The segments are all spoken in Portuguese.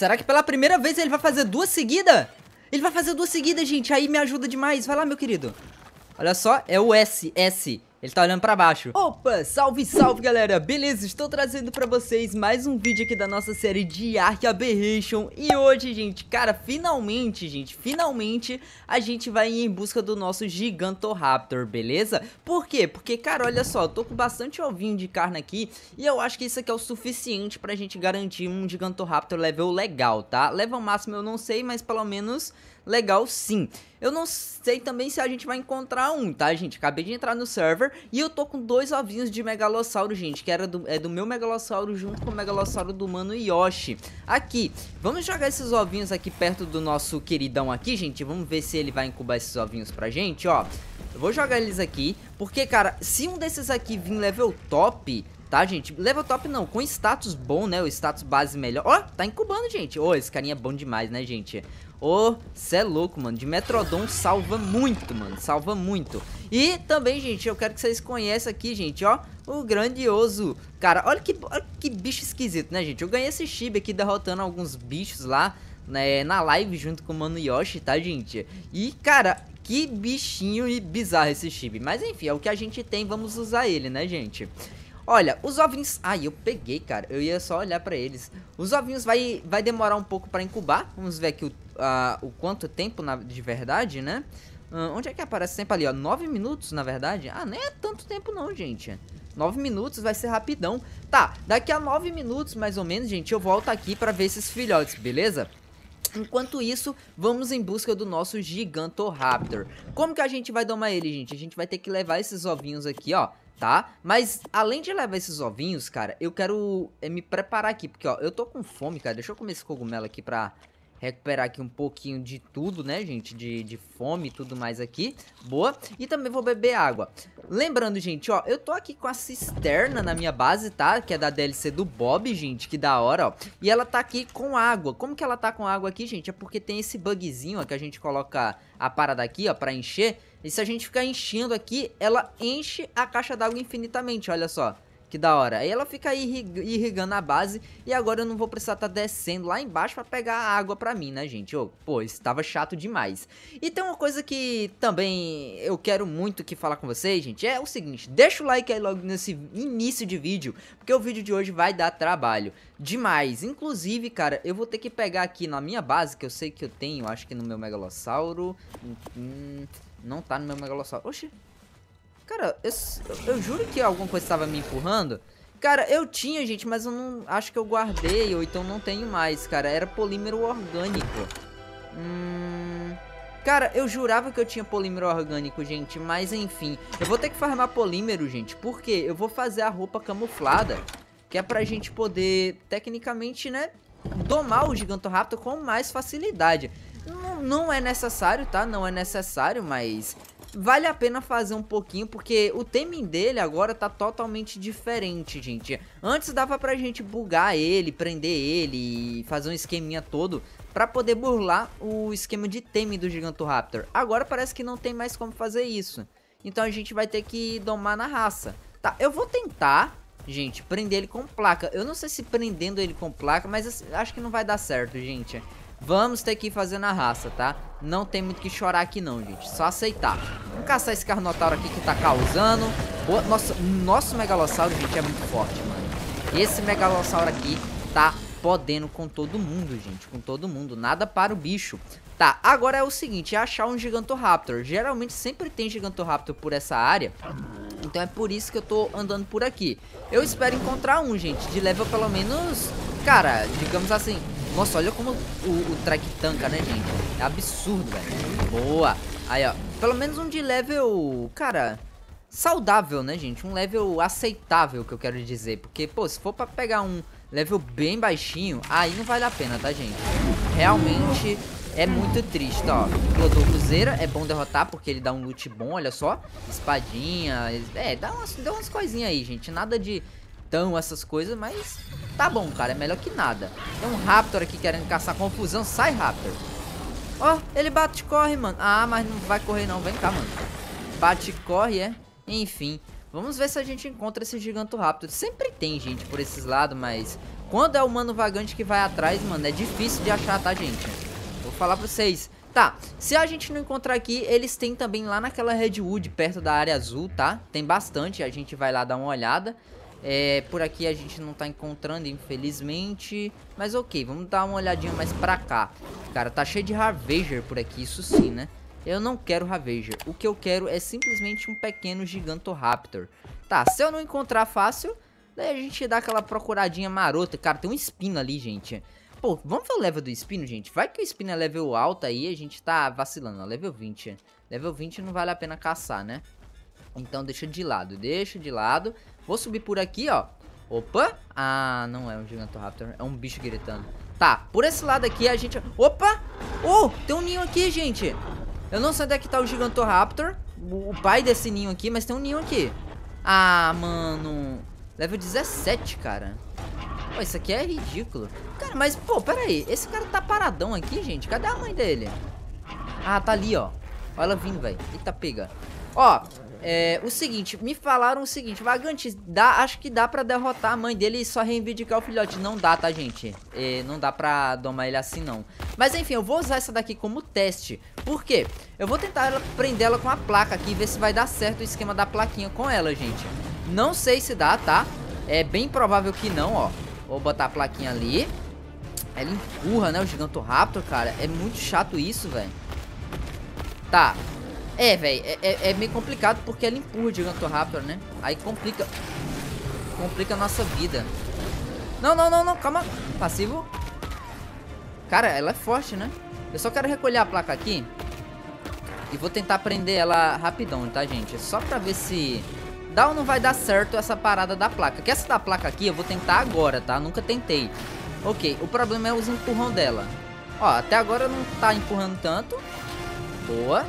Será que pela primeira vez ele vai fazer duas seguidas? Ele vai fazer duas seguidas, gente. Aí me ajuda demais. Vai lá, meu querido. Olha só, é o S, S. Ele tá olhando pra baixo. Opa, salve, salve, galera. Beleza, estou trazendo pra vocês mais um vídeo aqui da nossa série de Ark Aberration. E hoje, gente, cara, finalmente, gente, finalmente a gente vai ir em busca do nosso Gigantoraptor, beleza? Por quê? Porque, cara, olha só, eu tô com bastante ovinho de carne aqui e eu acho que isso aqui é o suficiente pra gente garantir um Gigantoraptor level legal, tá? Level máximo eu não sei, mas pelo menos legal sim. Eu não sei também se a gente vai encontrar um, tá, gente? Acabei de entrar no server e eu tô com dois ovinhos de Megalossauro, gente, que era do, é do meu Megalossauro junto com o Megalossauro do Mano Yoshi. Aqui, vamos jogar esses ovinhos aqui perto do nosso queridão aqui, gente. Vamos ver se ele vai incubar esses ovinhos pra gente, ó. Eu vou jogar eles aqui, porque, cara, se um desses aqui vir level top, tá, gente? Level top não, com status bom, né? O status base melhor. Ó, oh, tá incubando, gente. Ô, oh, esse carinha é bom demais, né, gente? Ô, oh, cê é louco, mano. De Metrodon salva muito, mano. Salva muito. E também, gente, eu quero que vocês conheçam aqui, gente, ó. O grandioso. Cara, olha que, olha que bicho esquisito, né, gente? Eu ganhei esse Shib aqui derrotando alguns bichos lá. Né, na live junto com o Mano Yoshi, tá, gente? E, cara, que bichinho e bizarro esse Shib. Mas enfim, é o que a gente tem, vamos usar ele, né, gente? Olha, os ovinhos... Ai, eu peguei, cara. Eu ia só olhar pra eles. Os ovinhos vai, vai demorar um pouco pra incubar. Vamos ver aqui o, a, o quanto tempo na, de verdade, né? Uh, onde é que aparece sempre ali, ó? nove minutos, na verdade? Ah, nem é tanto tempo não, gente. Nove minutos vai ser rapidão. Tá, daqui a nove minutos, mais ou menos, gente, eu volto aqui pra ver esses filhotes, beleza? Enquanto isso, vamos em busca do nosso Gigantoraptor. Como que a gente vai domar ele, gente? A gente vai ter que levar esses ovinhos aqui, ó, tá? Mas além de levar esses ovinhos, cara, eu quero é, me preparar aqui, porque ó, eu tô com fome, cara. Deixa eu comer esse cogumelo aqui pra recuperar aqui um pouquinho de tudo, né, gente? De, de fome e tudo mais aqui. Boa. E também vou beber água. Lembrando, gente, ó, eu tô aqui com a cisterna na minha base, tá? Que é da DLC do Bob, gente, que da hora, ó. E ela tá aqui com água. Como que ela tá com água aqui, gente? É porque tem esse bugzinho, ó, que a gente coloca a parada aqui, ó, pra encher e se a gente ficar enchendo aqui, ela enche a caixa d'água infinitamente, olha só. Que da hora. Aí ela fica irrigando a base. E agora eu não vou precisar estar tá descendo lá embaixo para pegar a água para mim, né, gente? Oh, pô, estava chato demais. E tem uma coisa que também eu quero muito que falar com vocês, gente. É o seguinte, deixa o like aí logo nesse início de vídeo. Porque o vídeo de hoje vai dar trabalho demais. Inclusive, cara, eu vou ter que pegar aqui na minha base, que eu sei que eu tenho, acho que no meu Megalossauro. Hum... hum não tá no meu megalossauro. Oxi. Cara, eu, eu juro que alguma coisa estava me empurrando. Cara, eu tinha, gente, mas eu não... Acho que eu guardei, ou então não tenho mais, cara. Era polímero orgânico. Hum... Cara, eu jurava que eu tinha polímero orgânico, gente, mas enfim. Eu vou ter que farmar polímero, gente, porque eu vou fazer a roupa camuflada, que é pra gente poder, tecnicamente, né, domar o Gigantoraptor com mais facilidade. Não, não é necessário, tá? Não é necessário, mas vale a pena fazer um pouquinho, porque o timing dele agora tá totalmente diferente, gente. Antes dava pra gente bugar ele, prender ele e fazer um esqueminha todo pra poder burlar o esquema de timing do Gigantoraptor. Agora parece que não tem mais como fazer isso. Então a gente vai ter que domar na raça. Tá, eu vou tentar, gente, prender ele com placa. Eu não sei se prendendo ele com placa, mas acho que não vai dar certo, gente. Vamos ter que ir fazendo a raça, tá? Não tem muito que chorar aqui não, gente. Só aceitar. Vamos caçar esse Carnotauro aqui que tá causando. O nosso, nosso Megalossauro, gente, é muito forte, mano. Esse Megalossauro aqui tá podendo com todo mundo, gente. Com todo mundo. Nada para o bicho. Tá, agora é o seguinte, é achar um Gigantoraptor. Geralmente sempre tem Gigantoraptor por essa área. Então é por isso que eu tô andando por aqui. Eu espero encontrar um, gente, de level pelo menos... Cara, digamos assim, nossa, olha como o, o tanca, né, gente? É absurdo, velho. Boa. Aí, ó. Pelo menos um de level, cara, saudável, né, gente? Um level aceitável, que eu quero dizer. Porque, pô, se for pra pegar um level bem baixinho, aí não vale a pena, tá, gente? Realmente é muito triste, ó. cruzeira, é bom derrotar porque ele dá um loot bom, olha só. Espadinha, é, dá umas, dá umas coisinhas aí, gente. Nada de bonitão, essas coisas, mas tá bom, cara, é melhor que nada. Tem um Raptor aqui querendo caçar confusão, sai Raptor. Ó, oh, ele bate e corre, mano. Ah, mas não vai correr não, vem cá, mano. Bate e corre, é? Enfim, vamos ver se a gente encontra esse giganto Raptor. Sempre tem gente por esses lados, mas quando é o mano vagante que vai atrás, mano, é difícil de achar, tá, gente? Vou falar pra vocês. Tá, se a gente não encontrar aqui, eles têm também lá naquela Redwood, perto da área azul, tá? Tem bastante, a gente vai lá dar uma olhada. É, por aqui a gente não tá encontrando, infelizmente. Mas ok, vamos dar uma olhadinha mais pra cá. Cara, tá cheio de ravager por aqui, isso sim, né? Eu não quero Ravager. O que eu quero é simplesmente um pequeno Gigantoraptor. Tá, se eu não encontrar fácil, daí a gente dá aquela procuradinha marota. Cara, tem um espino ali, gente. Pô, vamos ver o level do espino, gente? Vai que o espino é level alto aí, a gente tá vacilando. Ó, level 20. Level 20 não vale a pena caçar, né? Então deixa de lado, deixa de lado. Vou subir por aqui, ó. Opa. Ah, não é um Gigantoraptor. É um bicho gritando. Tá, por esse lado aqui a gente... Opa! Oh, tem um ninho aqui, gente. Eu não sei onde é que tá o Gigantoraptor. O pai desse ninho aqui, mas tem um ninho aqui. Ah, mano. Level 17, cara. Pô, isso aqui é ridículo. Cara, mas, pô, pera aí. Esse cara tá paradão aqui, gente. Cadê a mãe dele? Ah, tá ali, ó. Olha ela vindo, velho. Eita, pega. Ó, é, o seguinte, me falaram o seguinte, vagante, dá, acho que dá para derrotar a mãe dele e só reivindicar o filhote. Não dá, tá, gente? É, não dá pra domar ele assim, não. Mas enfim, eu vou usar essa daqui como teste. Por quê? Eu vou tentar prender ela com a placa aqui e ver se vai dar certo o esquema da plaquinha com ela, gente. Não sei se dá, tá? É bem provável que não, ó. Vou botar a plaquinha ali. Ela empurra, né, o raptor, cara. É muito chato isso, velho. Tá, é, velho, é, é, é, meio complicado porque ela empurra o Gigantoraptor, né? Aí complica... Complica a nossa vida. Não, não, não, não, calma. Passivo. Cara, ela é forte, né? Eu só quero recolher a placa aqui. E vou tentar prender ela rapidão, tá, gente? Só pra ver se... Dá ou não vai dar certo essa parada da placa. Que essa da placa aqui eu vou tentar agora, tá? Nunca tentei. Ok, o problema é os empurrão dela. Ó, até agora não tá empurrando tanto. Boa.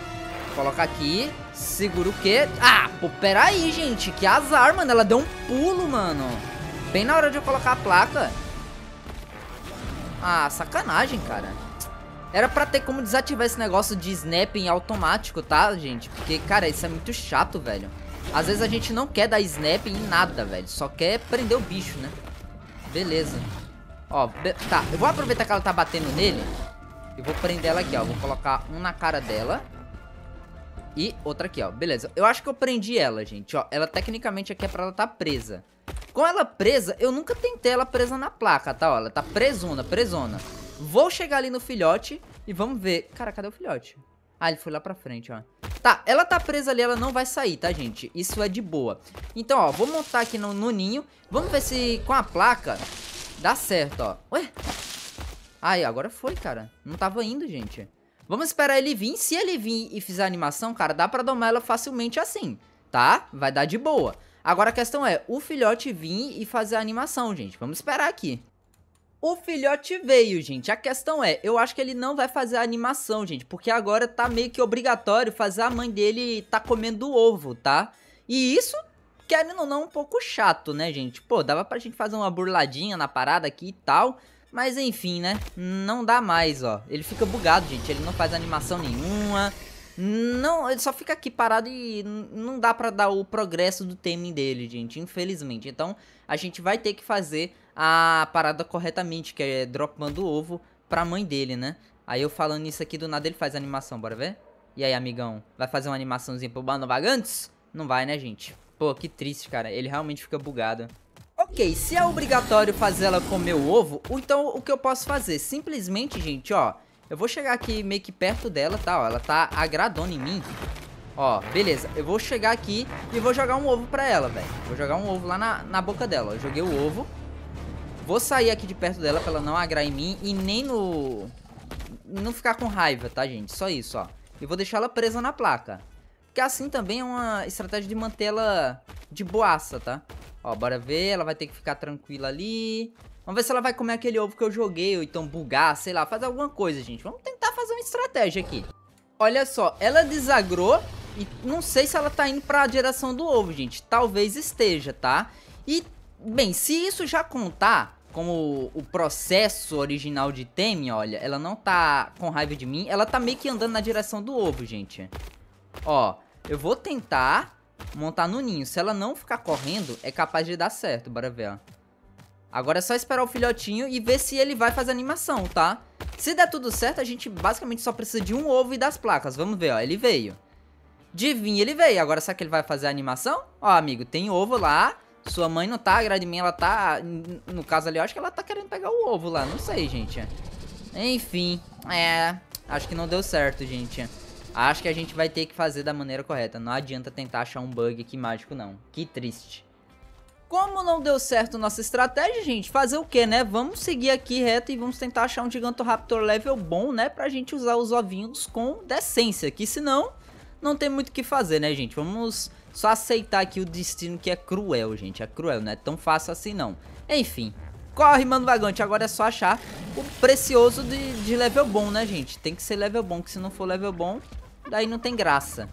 Coloca aqui. Segura o quê? Ah, pô, peraí, gente. Que azar, mano. Ela deu um pulo, mano. Bem na hora de eu colocar a placa. Ah, sacanagem, cara. Era pra ter como desativar esse negócio de snap em automático, tá, gente? Porque, cara, isso é muito chato, velho. Às vezes a gente não quer dar snap em nada, velho. Só quer prender o bicho, né? Beleza. Ó, be tá. Eu vou aproveitar que ela tá batendo nele. E vou prender ela aqui, ó. Vou colocar um na cara dela. E outra aqui, ó. Beleza. Eu acho que eu prendi ela, gente, ó. Ela tecnicamente aqui é pra ela tá presa. Com ela presa, eu nunca tentei ela presa na placa, tá? Ó, ela tá presona, presona. Vou chegar ali no filhote e vamos ver. Cara, cadê o filhote? Ah, ele foi lá pra frente, ó. Tá, ela tá presa ali, ela não vai sair, tá, gente? Isso é de boa. Então, ó, vou montar aqui no, no ninho. Vamos ver se com a placa dá certo, ó. Ué? Aí, agora foi, cara. Não tava indo, gente. Vamos esperar ele vir. Se ele vir e fizer animação, cara, dá pra domar ela facilmente assim, tá? Vai dar de boa. Agora a questão é o filhote vir e fazer a animação, gente. Vamos esperar aqui. O filhote veio, gente. A questão é, eu acho que ele não vai fazer a animação, gente. Porque agora tá meio que obrigatório fazer a mãe dele tá comendo ovo, tá? E isso, querendo ou não, é um pouco chato, né, gente? Pô, dava pra gente fazer uma burladinha na parada aqui e tal. Mas enfim, né? Não dá mais, ó. Ele fica bugado, gente. Ele não faz animação nenhuma. Não, ele só fica aqui parado e não dá pra dar o progresso do timing dele, gente. Infelizmente. Então, a gente vai ter que fazer a parada corretamente, que é dropando o ovo pra mãe dele, né? Aí eu falando isso aqui, do nada ele faz animação, bora ver? E aí, amigão, vai fazer uma animaçãozinha pro Bano Vagantes? Não vai, né, gente? Pô, que triste, cara. Ele realmente fica bugado. Ok, se é obrigatório fazer ela comer o ovo, então o que eu posso fazer? Simplesmente, gente, ó, eu vou chegar aqui meio que perto dela, tá? Ó, ela tá agradando em mim. Ó, beleza, eu vou chegar aqui e vou jogar um ovo pra ela, velho. Vou jogar um ovo lá na, na boca dela, ó. joguei o ovo. Vou sair aqui de perto dela pra ela não agrar em mim e nem no... Não ficar com raiva, tá, gente? Só isso, ó. E vou deixar ela presa na placa. Porque assim também é uma estratégia de mantê-la de boaça, tá? Ó, bora ver. Ela vai ter que ficar tranquila ali. Vamos ver se ela vai comer aquele ovo que eu joguei, ou então bugar, sei lá, fazer alguma coisa, gente. Vamos tentar fazer uma estratégia aqui. Olha só, ela desagrou e não sei se ela tá indo pra direção do ovo, gente. Talvez esteja, tá? E, bem, se isso já contar como o processo original de Temi, olha, ela não tá com raiva de mim. Ela tá meio que andando na direção do ovo, gente. Ó, eu vou tentar montar no ninho. Se ela não ficar correndo, é capaz de dar certo, bora ver, ó. Agora é só esperar o filhotinho e ver se ele vai fazer animação, tá? Se der tudo certo, a gente basicamente só precisa de um ovo e das placas. Vamos ver, ó, ele veio. Adivinha, ele veio. Agora será que ele vai fazer animação? Ó, amigo, tem ovo lá. Sua mãe não tá, a Gradmin, ela tá... No caso ali, eu acho que ela tá querendo pegar o ovo lá. Não sei, gente. Enfim, é... Acho que não deu certo, gente. Acho que a gente vai ter que fazer da maneira correta. Não adianta tentar achar um bug aqui mágico, não. Que triste. Como não deu certo nossa estratégia, gente, fazer o quê, né? Vamos seguir aqui reto e vamos tentar achar um Gigantoraptor level bom, né? Pra gente usar os ovinhos com decência, que senão não tem muito o que fazer, né, gente? Vamos só aceitar aqui o destino que é cruel, gente. É cruel, não é tão fácil assim, não. Enfim, corre, mano vagante. Agora é só achar o precioso de, de level bom, né, gente? Tem que ser level bom, que se não for level bom, daí não tem graça.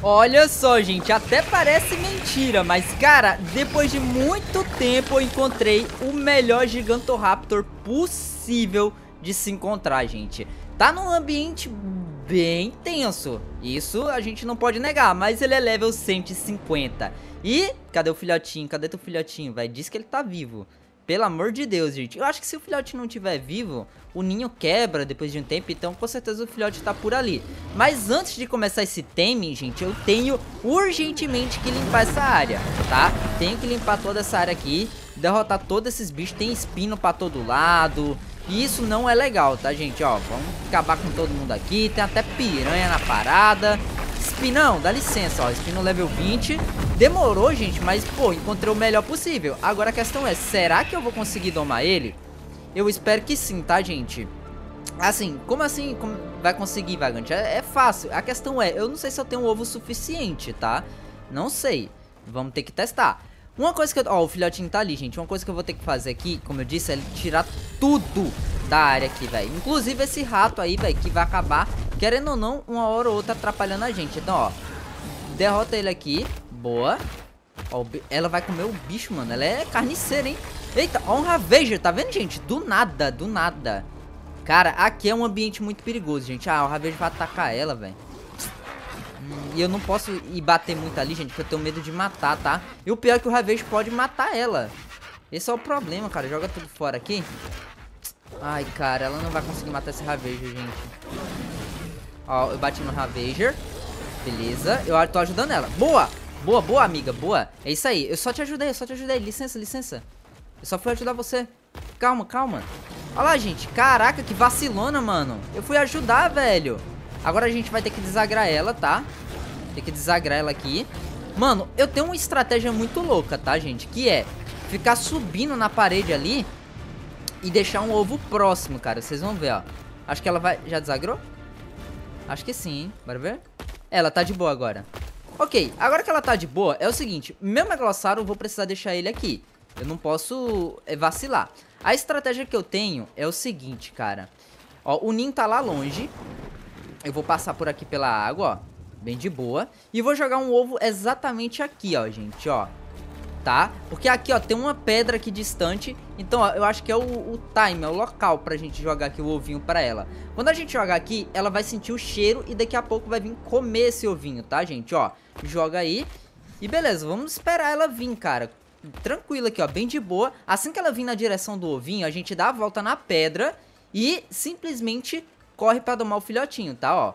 Olha só, gente, até parece mentira, mas, cara, depois de muito tempo eu encontrei o melhor Gigantoraptor possível de se encontrar, gente. Tá num ambiente bem tenso, isso a gente não pode negar, mas ele é level 150. E, cadê o filhotinho? Cadê teu filhotinho, vai Diz que ele tá vivo. Pelo amor de Deus, gente. Eu acho que se o filhote não estiver vivo, o ninho quebra depois de um tempo, então com certeza o filhote tá por ali. Mas antes de começar esse teming, gente, eu tenho urgentemente que limpar essa área, tá? Tenho que limpar toda essa área aqui, derrotar todos esses bichos. Tem espino pra todo lado, e isso não é legal, tá, gente? Ó, vamos acabar com todo mundo aqui. Tem até piranha na parada não, dá licença, ó, no level 20 Demorou, gente, mas, pô, encontrei o melhor possível Agora a questão é, será que eu vou conseguir domar ele? Eu espero que sim, tá, gente? Assim, como assim como vai conseguir, Vagante? É, é fácil, a questão é, eu não sei se eu tenho ovo suficiente, tá? Não sei, vamos ter que testar uma coisa que eu... Ó, o filhotinho tá ali, gente. Uma coisa que eu vou ter que fazer aqui, como eu disse, é tirar tudo da área aqui, velho. Inclusive esse rato aí, velho, que vai acabar, querendo ou não, uma hora ou outra atrapalhando a gente. Então, ó, derrota ele aqui. Boa. Ó, ela vai comer o bicho, mano. Ela é carniceira, hein? Eita, ó um Ravager, tá vendo, gente? Do nada, do nada. Cara, aqui é um ambiente muito perigoso, gente. Ah, o Ravager vai atacar ela, velho. Hum, e eu não posso ir bater muito ali, gente, porque eu tenho medo de matar, tá? E o pior é que o Ravage pode matar ela. Esse é o problema, cara. Joga tudo fora aqui. Ai, cara, ela não vai conseguir matar esse Ravager, gente. Ó, eu bati no Ravager. Beleza, eu tô ajudando ela. Boa! Boa, boa, amiga, boa. É isso aí, eu só te ajudei, eu só te ajudei. Licença, licença. Eu só fui ajudar você. Calma, calma. Olha lá, gente. Caraca, que vacilona, mano. Eu fui ajudar, velho. Agora a gente vai ter que desagrar ela, tá? Tem que desagrar ela aqui. Mano, eu tenho uma estratégia muito louca, tá, gente? Que é ficar subindo na parede ali e deixar um ovo próximo, cara. Vocês vão ver, ó. Acho que ela vai... Já desagrou? Acho que sim, hein? Bora ver? Ela tá de boa agora. Ok, agora que ela tá de boa, é o seguinte. Meu Megalossauro, eu vou precisar deixar ele aqui. Eu não posso eh, vacilar. A estratégia que eu tenho é o seguinte, cara. Ó, o ninho tá lá longe. Eu vou passar por aqui pela água, ó. Bem de boa. E vou jogar um ovo exatamente aqui, ó, gente, ó tá? Porque aqui, ó, tem uma pedra aqui distante, então ó, eu acho que é o, o, time, é o local pra gente jogar aqui o ovinho pra ela. Quando a gente jogar aqui, ela vai sentir o cheiro e daqui a pouco vai vir comer esse ovinho, tá, gente? Ó, joga aí e beleza, vamos esperar ela vir, cara. Tranquilo aqui, ó, bem de boa. Assim que ela vir na direção do ovinho, a gente dá a volta na pedra e simplesmente corre pra domar o filhotinho, tá, ó.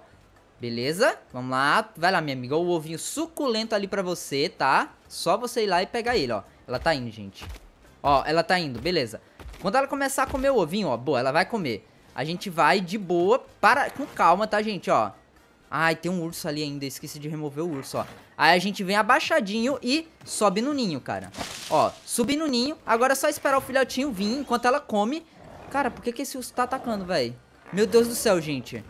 Beleza? Vamos lá. Vai lá, minha amiga. O ovinho suculento ali pra você, tá? Só você ir lá e pegar ele, ó. Ela tá indo, gente. Ó, ela tá indo. Beleza. Quando ela começar a comer o ovinho, ó. Boa, ela vai comer. A gente vai de boa, para com calma, tá, gente, ó. Ai, tem um urso ali ainda, esqueci de remover o urso, ó. Aí a gente vem abaixadinho e sobe no ninho, cara. Ó, subi no ninho, agora é só esperar o filhotinho vir enquanto ela come. Cara, por que que esse urso tá atacando, velho? Meu Deus do céu, gente.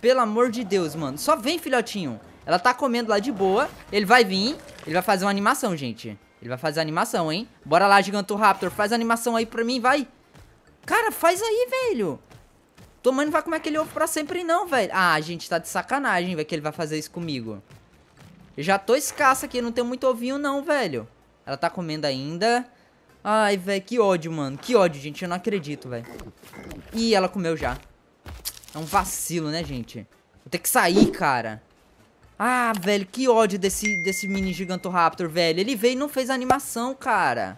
Pelo amor de Deus, mano. Só vem, filhotinho. Ela tá comendo lá de boa. Ele vai vir. Ele vai fazer uma animação, gente. Ele vai fazer a animação, hein? Bora lá, Gigantoraptor. Faz a animação aí pra mim, vai. Cara, faz aí, velho. Tua mãe não vai comer aquele ovo pra sempre, não, velho. Ah, gente, tá de sacanagem, velho, que ele vai fazer isso comigo. Eu já tô escassa aqui, não tem muito ovinho, não, velho. Ela tá comendo ainda. Ai, velho, que ódio, mano. Que ódio, gente. Eu não acredito, velho. Ih, ela comeu já. É um vacilo, né, gente? Vou ter que sair, cara. Ah, velho, que ódio desse, desse mini Gigantoraptor, velho. Ele veio e não fez a animação, cara.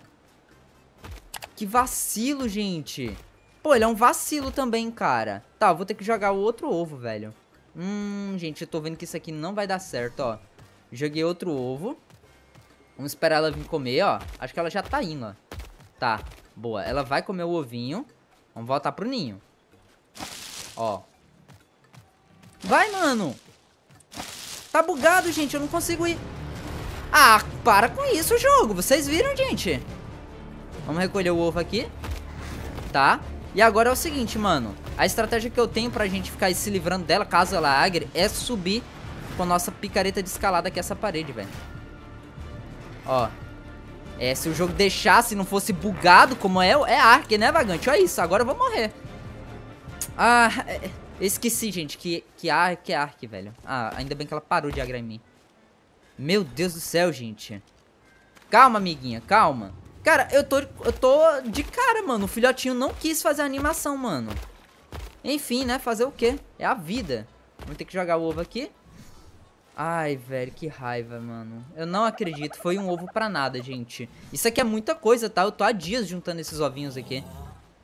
Que vacilo, gente. Pô, ele é um vacilo também, cara. Tá, vou ter que jogar o outro ovo, velho. Hum, gente, eu tô vendo que isso aqui não vai dar certo, ó. Joguei outro ovo. Vamos esperar ela vir comer, ó. Acho que ela já tá indo, ó. Tá, boa. Ela vai comer o ovinho. Vamos voltar pro ninho. Ó, Vai, mano. Tá bugado, gente. Eu não consigo ir. Ah, para com isso, jogo. Vocês viram, gente? Vamos recolher o ovo aqui. Tá. E agora é o seguinte, mano. A estratégia que eu tenho pra gente ficar se livrando dela, caso ela agre, é subir com a nossa picareta de escalada aqui essa parede, velho. Ó. É, se o jogo deixasse, não fosse bugado como é, é Ark, né, Vagante? Olha isso, agora eu vou morrer. Ah... É esqueci, gente, que, que Ark é Ark, velho. Ah, ainda bem que ela parou de agrar em mim. Meu Deus do céu, gente. Calma, amiguinha, calma. Cara, eu tô, eu tô de cara, mano. O filhotinho não quis fazer a animação, mano. Enfim, né? Fazer o quê? É a vida. Vamos ter que jogar o ovo aqui. Ai, velho, que raiva, mano. Eu não acredito. Foi um ovo pra nada, gente. Isso aqui é muita coisa, tá? Eu tô há dias juntando esses ovinhos aqui.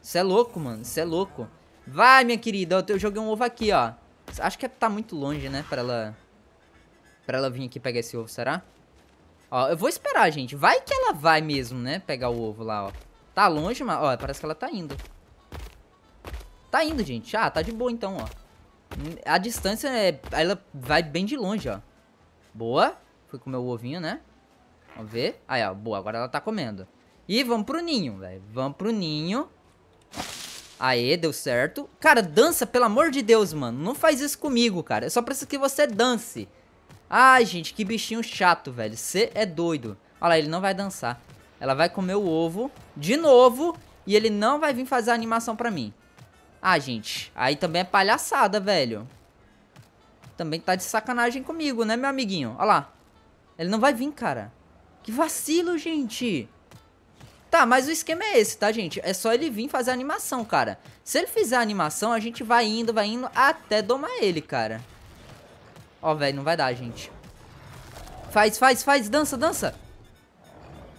Isso é louco, mano. Isso é louco. Vai, minha querida. Eu joguei um ovo aqui, ó. Acho que tá muito longe, né? Pra ela... Pra ela vir aqui pegar esse ovo, será? Ó, eu vou esperar, gente. Vai que ela vai mesmo, né? Pegar o ovo lá, ó. Tá longe, mas... Ó, parece que ela tá indo. Tá indo, gente. Ah, tá de boa então, ó. A distância, é... ela vai bem de longe, ó. Boa. Fui comer o ovinho, né? Vamos ver. Aí, ó. Boa, agora ela tá comendo. E vamos pro ninho, velho. Vamos pro ninho. Aê, deu certo. Cara, dança, pelo amor de Deus, mano. Não faz isso comigo, cara. Eu só preciso que você dance. Ai, gente, que bichinho chato, velho. Você é doido. Olha lá, ele não vai dançar. Ela vai comer o ovo de novo e ele não vai vir fazer a animação pra mim. Ah, gente, aí também é palhaçada, velho. Também tá de sacanagem comigo, né, meu amiguinho? Olha lá. Ele não vai vir, cara. Que vacilo, gente. Tá, mas o esquema é esse, tá, gente? É só ele vir fazer a animação, cara. Se ele fizer a animação, a gente vai indo, vai indo até domar ele, cara. Ó, velho, não vai dar, gente. Faz, faz, faz. Dança, dança.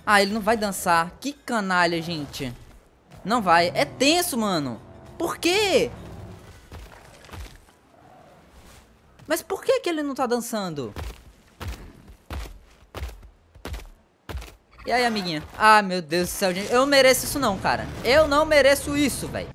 Ah, ele não vai dançar. Que canalha, gente. Não vai. É tenso, mano. Por quê? Mas por que que ele não tá dançando? E aí, amiguinha? Ah, meu Deus do céu, gente. Eu não mereço isso não, cara. Eu não mereço isso, velho.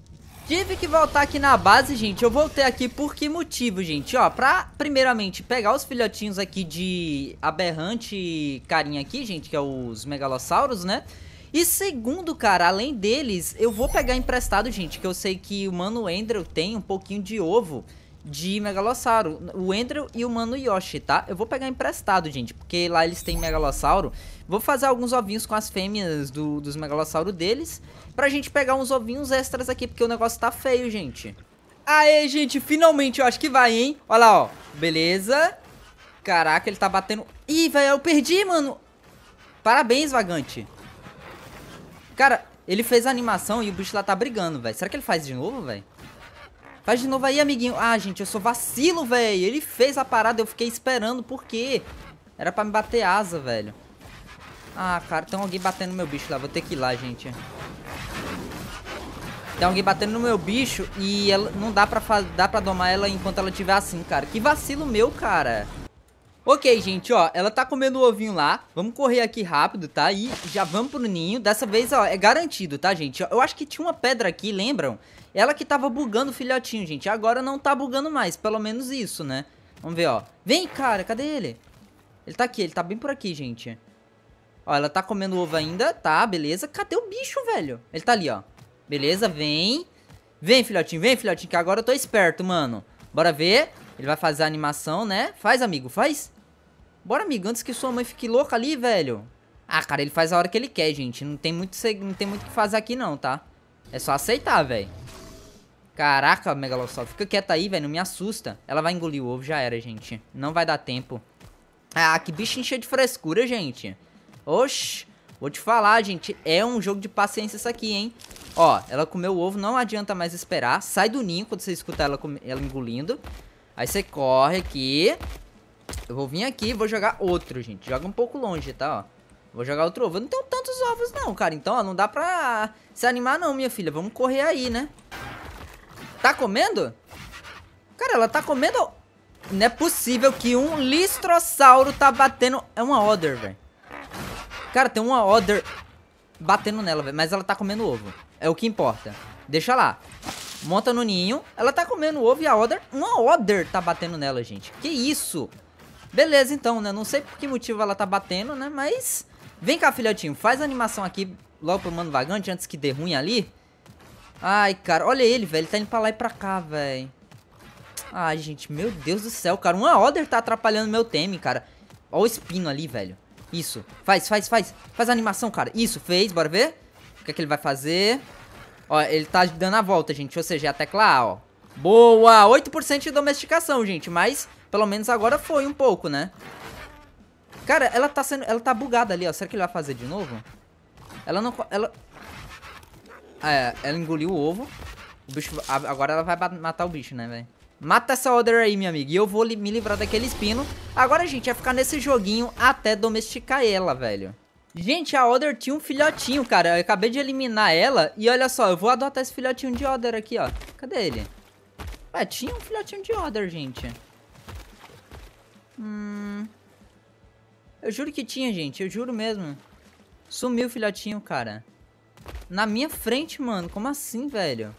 Tive que voltar aqui na base, gente. Eu voltei aqui por que motivo, gente? Ó, pra, primeiramente, pegar os filhotinhos aqui de aberrante carinha aqui, gente, que é os megalossauros, né? E segundo, cara, além deles, eu vou pegar emprestado, gente, que eu sei que o Mano Andrew tem um pouquinho de ovo de Megalossauro. O Andrew e o Mano Yoshi, tá? Eu vou pegar emprestado, gente, porque lá eles têm Megalossauro. Vou fazer alguns ovinhos com as fêmeas do, dos megalossauros deles. Pra gente pegar uns ovinhos extras aqui, porque o negócio tá feio, gente. Aê, gente, finalmente eu acho que vai, hein? Olha lá, ó. Beleza. Caraca, ele tá batendo... Ih, velho, eu perdi, mano. Parabéns, vagante. Cara, ele fez a animação e o bicho lá tá brigando, velho. Será que ele faz de novo, velho? Faz de novo aí, amiguinho. Ah, gente, eu sou vacilo, velho. Ele fez a parada, eu fiquei esperando, por quê? Era pra me bater asa, velho. Ah, cara, tem alguém batendo no meu bicho lá. Vou ter que ir lá, gente. Tem alguém batendo no meu bicho e ela não dá pra, dá pra domar ela enquanto ela estiver assim, cara. Que vacilo meu, cara. Ok, gente, ó, ela tá comendo o ovinho lá Vamos correr aqui rápido, tá? E já vamos pro ninho Dessa vez, ó, é garantido, tá, gente? Eu acho que tinha uma pedra aqui, lembram? Ela que tava bugando o filhotinho, gente Agora não tá bugando mais, pelo menos isso, né? Vamos ver, ó Vem, cara, cadê ele? Ele tá aqui, ele tá bem por aqui, gente Ó, ela tá comendo ovo ainda. Tá, beleza. Cadê o bicho, velho? Ele tá ali, ó. Beleza, vem. Vem, filhotinho, vem, filhotinho, que agora eu tô esperto, mano. Bora ver. Ele vai fazer a animação, né? Faz, amigo, faz. Bora, amigo, antes que sua mãe fique louca ali, velho. Ah, cara, ele faz a hora que ele quer, gente. Não tem muito não tem muito que fazer aqui, não, tá? É só aceitar, velho. Caraca, Megalossauro, fica quieta aí, velho, não me assusta. Ela vai engolir o ovo, já era, gente. Não vai dar tempo. Ah, que bicho encher de frescura, gente. Oxi, vou te falar, gente, é um jogo de paciência isso aqui, hein? Ó, ela comeu o ovo, não adianta mais esperar. Sai do ninho quando você escutar ela, ela engolindo. Aí você corre aqui. Eu vou vir aqui e vou jogar outro, gente. Joga um pouco longe, tá, ó. Vou jogar outro ovo. Eu não tenho tantos ovos não, cara. Então, ó, não dá pra se animar não, minha filha. Vamos correr aí, né? Tá comendo? Cara, ela tá comendo... Não é possível que um listrossauro tá batendo... É uma Other, velho. Cara, tem uma Other batendo nela, velho. Mas ela tá comendo ovo. É o que importa. Deixa lá. Monta no ninho. Ela tá comendo ovo e a Other... Uma Other tá batendo nela, gente. Que isso? Beleza, então, né? Não sei por que motivo ela tá batendo, né? Mas... Vem cá, filhotinho. Faz a animação aqui logo pro Mano Vagante antes que dê ruim ali. Ai, cara. Olha ele, velho. Ele tá indo pra lá e pra cá, velho. Ai, gente. Meu Deus do céu, cara. Uma order tá atrapalhando meu teme, cara. Olha o espino ali, velho. Isso. Faz, faz, faz. Faz a animação, cara. Isso, fez. Bora ver? O que é que ele vai fazer? Ó, ele tá dando a volta, gente. Ou seja, é a tecla A, ó. Boa! 8% de domesticação, gente. Mas, pelo menos agora foi um pouco, né? Cara, ela tá sendo... Ela tá bugada ali, ó. Será que ele vai fazer de novo? Ela não... Ela... É, ela engoliu o ovo. O bicho... Agora ela vai matar o bicho, né, velho? Mata essa order aí, minha amiga. E eu vou me livrar daquele espino. Agora, gente, vai ficar nesse joguinho até domesticar ela, velho. Gente, a order tinha um filhotinho, cara. Eu acabei de eliminar ela. E olha só, eu vou adotar esse filhotinho de order aqui, ó. Cadê ele? Ué, tinha um filhotinho de order, gente. Hum... Eu juro que tinha, gente. Eu juro mesmo. Sumiu o filhotinho, cara. Na minha frente, mano. Como assim, velho?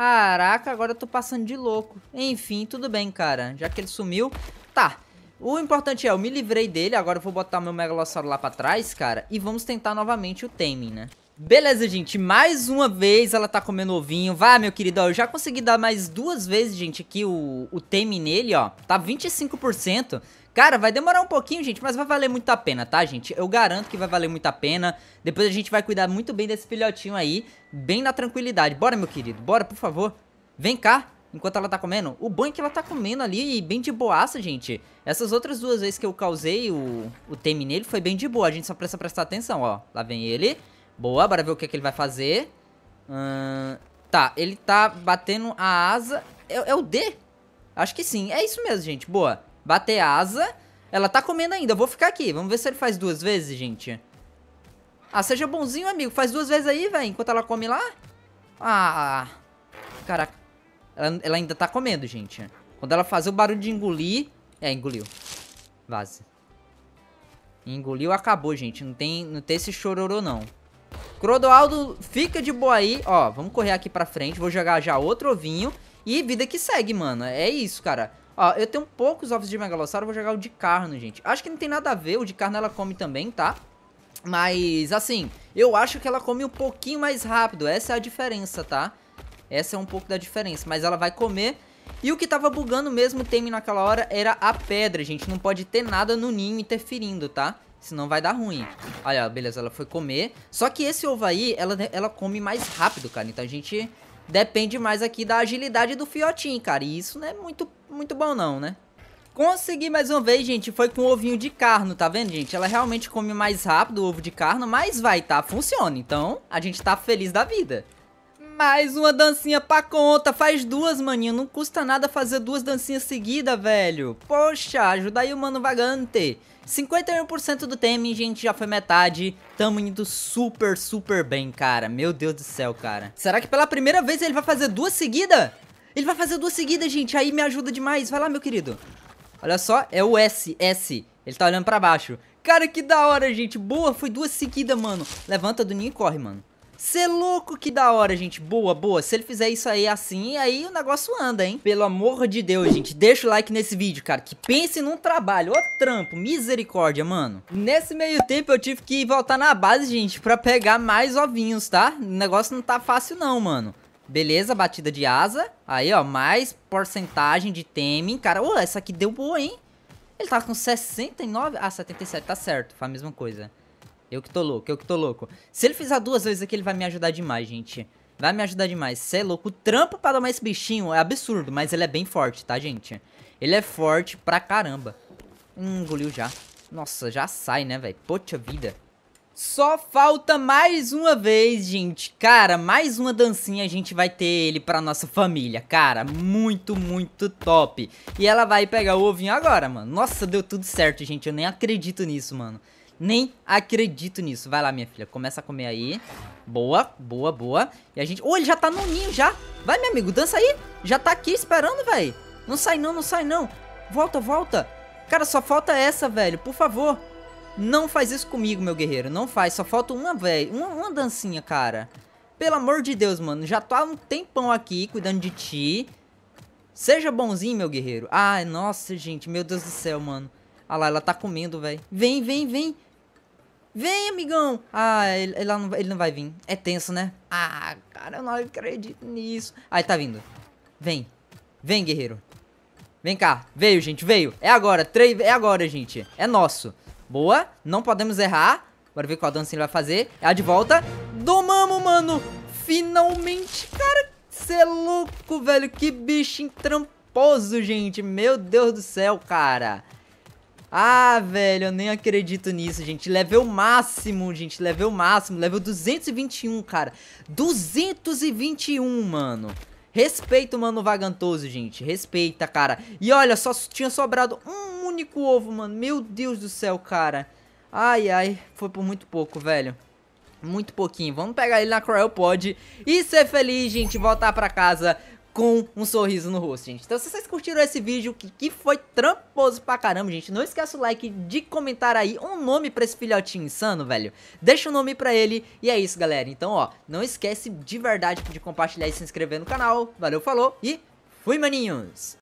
Caraca, agora eu tô passando de louco. Enfim, tudo bem, cara. Já que ele sumiu... Tá, o importante é, eu me livrei dele, agora eu vou botar meu Megalossauro lá pra trás, cara, e vamos tentar novamente o taming, né? Beleza, gente, mais uma vez ela tá comendo ovinho. Vai, meu querido, eu já consegui dar mais duas vezes, gente, aqui o, o tame nele, ó. Tá 25%. Cara, vai demorar um pouquinho, gente, mas vai valer muito a pena, tá, gente? Eu garanto que vai valer muito a pena. Depois a gente vai cuidar muito bem desse filhotinho aí, bem na tranquilidade. Bora, meu querido, bora, por favor. Vem cá, enquanto ela tá comendo. O banho é que ela tá comendo ali, bem de boaça, gente. Essas outras duas vezes que eu causei o, o teme nele foi bem de boa. A gente só precisa prestar atenção, ó. Lá vem ele. Boa, bora ver o que, é que ele vai fazer. Hum, tá, ele tá batendo a asa. É, é o D? Acho que sim. É isso mesmo, gente. Boa. Bater asa. Ela tá comendo ainda. Eu vou ficar aqui. Vamos ver se ele faz duas vezes, gente. Ah, seja bonzinho, amigo. Faz duas vezes aí, velho. Enquanto ela come lá. Ah. Caraca. Ela, ela, ainda tá comendo, gente. Quando ela fazer o barulho de engolir... É, engoliu. Vaza. Engoliu, acabou, gente. Não tem, não tem esse chororô, não. Crodoaldo, fica de boa aí. Ó, vamos correr aqui pra frente. Vou jogar já outro ovinho. E vida que segue, mano. É isso, cara. Ó, eu tenho poucos ovos de megalossauro, vou jogar o de carno, gente. Acho que não tem nada a ver, o de carno ela come também, tá? Mas, assim, eu acho que ela come um pouquinho mais rápido. Essa é a diferença, tá? Essa é um pouco da diferença. Mas ela vai comer. E o que tava bugando mesmo o naquela hora era a pedra, gente. Não pode ter nada no ninho interferindo, tá? Senão vai dar ruim. Olha, beleza, ela foi comer. Só que esse ovo aí, ela, ela come mais rápido, cara. Então a gente depende mais aqui da agilidade do fiotinho, cara. E isso não é muito muito bom não, né? Consegui mais uma vez, gente, foi com ovinho de carno, tá vendo, gente? Ela realmente come mais rápido o ovo de carno, mas vai, tá? Funciona, então a gente tá feliz da vida. Mais uma dancinha pra conta, faz duas, maninho, não custa nada fazer duas dancinhas seguidas, velho. Poxa, ajuda aí o Mano Vagante. 51% do time, gente, já foi metade. Tamo indo super, super bem, cara. Meu Deus do céu, cara. Será que pela primeira vez ele vai fazer duas seguidas? Ele vai fazer duas seguidas, gente. Aí me ajuda demais. Vai lá, meu querido. Olha só, é o S, S. Ele tá olhando pra baixo. Cara, que da hora, gente. Boa, foi duas seguidas, mano. Levanta do ninho e corre, mano. Cê é louco, que da hora, gente. Boa, boa. Se ele fizer isso aí assim, aí o negócio anda, hein? Pelo amor de Deus, gente. Deixa o like nesse vídeo, cara. Que pense num trabalho. Ô, trampo. Misericórdia, mano. Nesse meio tempo, eu tive que voltar na base, gente, pra pegar mais ovinhos, tá? O negócio não tá fácil não, mano. Beleza, batida de asa. Aí, ó, mais porcentagem de teme Cara, ô, essa aqui deu boa, hein? Ele tava com 69... Ah, 77, tá certo. Foi a mesma coisa. Eu que tô louco, eu que tô louco. Se ele fizer duas vezes aqui, ele vai me ajudar demais, gente. Vai me ajudar demais. Você é louco. O trampo pra domar esse bichinho é absurdo, mas ele é bem forte, tá, gente? Ele é forte pra caramba. Hum, engoliu já. Nossa, já sai, né, velho? Poxa vida. Só falta mais uma vez, gente. Cara, mais uma dancinha a gente vai ter ele pra nossa família. Cara, muito, muito top. E ela vai pegar o ovinho agora, mano. Nossa, deu tudo certo, gente. Eu nem acredito nisso, mano. Nem acredito nisso. Vai lá, minha filha. Começa a comer aí. Boa, boa, boa. E a gente... Oh, ele já tá no ninho, já. Vai, meu amigo, dança aí. Já tá aqui esperando, velho. Não sai não, não sai não. Volta, volta. Cara, só falta essa, velho. Por favor. Não faz isso comigo, meu guerreiro. Não faz. Só falta uma, velho. Uma, uma dancinha, cara. Pelo amor de Deus, mano. Já tô há um tempão aqui cuidando de ti. Seja bonzinho, meu guerreiro. Ai, nossa, gente. Meu Deus do céu, mano. Ah lá, ela tá comendo, velho. Vem, vem, vem. Vem, amigão! Ah, ele, ele, não, ele não vai vir. É tenso, né? Ah, cara, eu não acredito nisso. Aí, tá vindo. Vem. Vem, guerreiro. Vem cá. Veio, gente, veio. É agora. Tre... É agora, gente. É nosso. Boa. Não podemos errar. Bora ver qual dança ele vai fazer. É a de volta. Domamos, mano. Finalmente, cara. Você é louco, velho. Que bicho tramposo, gente. Meu Deus do céu, cara. Ah, velho, eu nem acredito nisso, gente. Level máximo, gente. Level máximo. Level 221, cara. 221, mano. Respeita o mano vagantoso, gente. Respeita, cara. E olha, só tinha sobrado um único ovo, mano. Meu Deus do céu, cara. Ai, ai. Foi por muito pouco, velho. Muito pouquinho. Vamos pegar ele na Cryopod e ser feliz, gente. Voltar pra casa com um sorriso no rosto, gente. Então, se vocês curtiram esse vídeo, que, que foi tramposo pra caramba, gente, não esqueça o like de comentar aí um nome pra esse filhotinho insano, velho. Deixa o um nome pra ele e é isso, galera. Então, ó, não esquece de verdade de compartilhar e se inscrever no canal. Valeu, falou e fui, maninhos!